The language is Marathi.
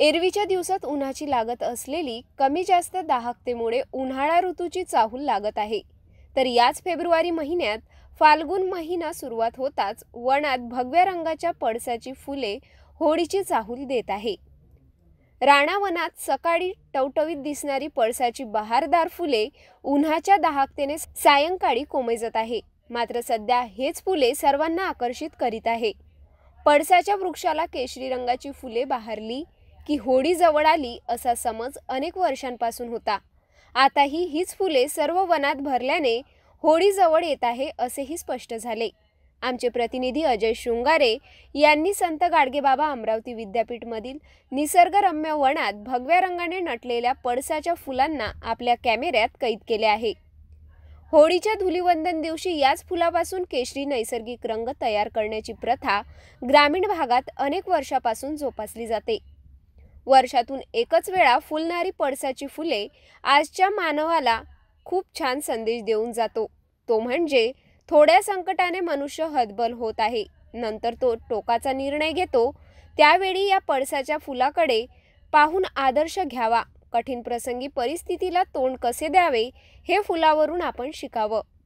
एरवीच्या दिवसात उन्हाची लागत असलेली कमी जास्त दाहकतेमुळे उन्हाळा ऋतूची चाहूल लागत आहे तर याच फेब्रुवारी महिन्यात फाल्गुन महिना सुरुवात होताच वनात भगव्या रंगाच्या पडसाची फुले होळीची चाहूल देत आहे राणावनात सकाळी टवटवीत दिसणारी पळसाची बहारदार फुले उन्हाच्या दाहकतेने सायंकाळी कोमेजत आहे मात्र सध्या हेच फुले सर्वांना आकर्षित करीत आहे पळसाच्या वृक्षाला केशरी रंगाची फुले बहारली की होळी जवळ आली असा समज अनेक वर्षांपासून होता आताही हीच फुले सर्व वनात भरल्याने होळी जवळ येत आहे असेही स्पष्ट झाले आमचे प्रतिनिधी अजय शृंगारे यांनी संत गाडगेबाबा अमरावती विद्यापीठमधील निसर्गरम्य वनात भगव्या रंगाने नटलेल्या पडसाच्या फुलांना आपल्या कॅमेऱ्यात कैद केले आहे होळीच्या धुलीवंदन दिवशी याच फुलापासून केशरी नैसर्गिक रंग तयार करण्याची प्रथा ग्रामीण भागात अनेक वर्षापासून जोपासली जाते वर्षातून एकच वेळा फुलणारी पळसाची फुले आजच्या मानवाला खूप छान संदेश देऊन जातो तो म्हणजे थोड्या संकटाने मनुष्य हतबल होत आहे नंतर तो टोकाचा निर्णय घेतो त्यावेळी या पळसाच्या फुलाकडे पाहून आदर्श घ्यावा कठीण प्रसंगी परिस्थितीला तोंड कसे द्यावे हे फुलावरून आपण शिकावं